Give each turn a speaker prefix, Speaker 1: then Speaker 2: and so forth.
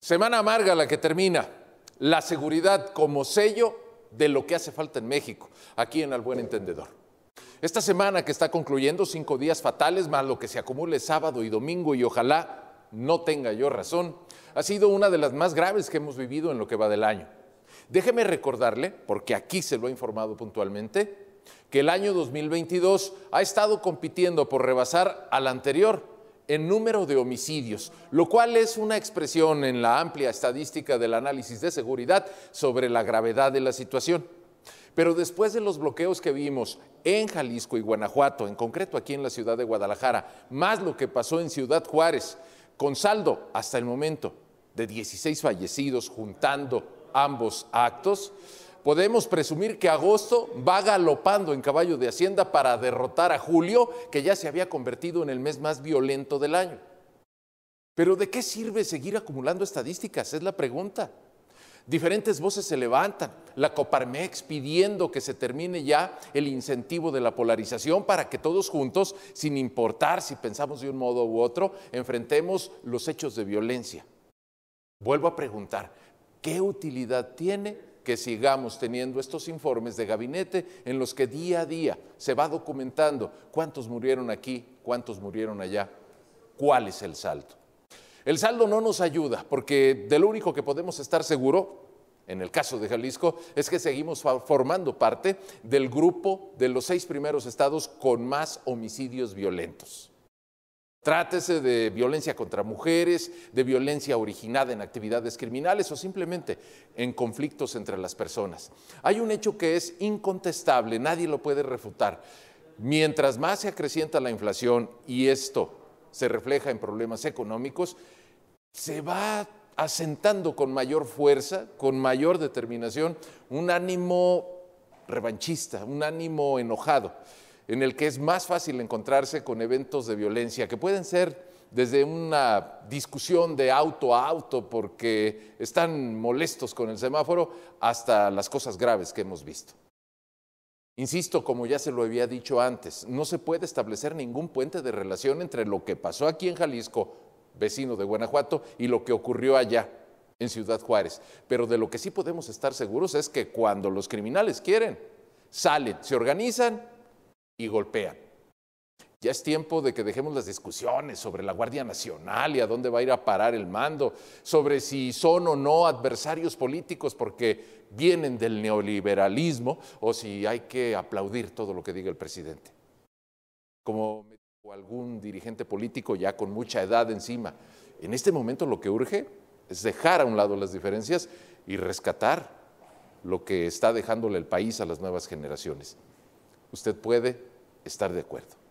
Speaker 1: Semana amarga la que termina. La seguridad como sello de lo que hace falta en México, aquí en Al Buen Entendedor. Esta semana que está concluyendo, cinco días fatales, más lo que se acumule sábado y domingo, y ojalá no tenga yo razón, ha sido una de las más graves que hemos vivido en lo que va del año. Déjeme recordarle, porque aquí se lo he informado puntualmente, que el año 2022 ha estado compitiendo por rebasar al anterior, en número de homicidios, lo cual es una expresión en la amplia estadística del análisis de seguridad sobre la gravedad de la situación. Pero después de los bloqueos que vimos en Jalisco y Guanajuato, en concreto aquí en la ciudad de Guadalajara, más lo que pasó en Ciudad Juárez, con saldo hasta el momento de 16 fallecidos juntando ambos actos, podemos presumir que agosto va galopando en caballo de Hacienda para derrotar a julio, que ya se había convertido en el mes más violento del año. Pero ¿de qué sirve seguir acumulando estadísticas? Es la pregunta. Diferentes voces se levantan, la Coparmex pidiendo que se termine ya el incentivo de la polarización para que todos juntos, sin importar si pensamos de un modo u otro, enfrentemos los hechos de violencia. Vuelvo a preguntar, ¿qué utilidad tiene que sigamos teniendo estos informes de gabinete en los que día a día se va documentando cuántos murieron aquí, cuántos murieron allá, cuál es el saldo. El saldo no nos ayuda porque de lo único que podemos estar seguro, en el caso de Jalisco, es que seguimos formando parte del grupo de los seis primeros estados con más homicidios violentos. Trátese de violencia contra mujeres, de violencia originada en actividades criminales o simplemente en conflictos entre las personas. Hay un hecho que es incontestable, nadie lo puede refutar. Mientras más se acrecienta la inflación y esto se refleja en problemas económicos, se va asentando con mayor fuerza, con mayor determinación, un ánimo revanchista, un ánimo enojado en el que es más fácil encontrarse con eventos de violencia que pueden ser desde una discusión de auto a auto porque están molestos con el semáforo hasta las cosas graves que hemos visto. Insisto, como ya se lo había dicho antes, no se puede establecer ningún puente de relación entre lo que pasó aquí en Jalisco, vecino de Guanajuato, y lo que ocurrió allá, en Ciudad Juárez. Pero de lo que sí podemos estar seguros es que cuando los criminales quieren, salen, se organizan y golpean. Ya es tiempo de que dejemos las discusiones sobre la Guardia Nacional y a dónde va a ir a parar el mando, sobre si son o no adversarios políticos porque vienen del neoliberalismo o si hay que aplaudir todo lo que diga el presidente. Como me dijo algún dirigente político ya con mucha edad encima, en este momento lo que urge es dejar a un lado las diferencias y rescatar lo que está dejándole el país a las nuevas generaciones. Usted puede, estar de acuerdo.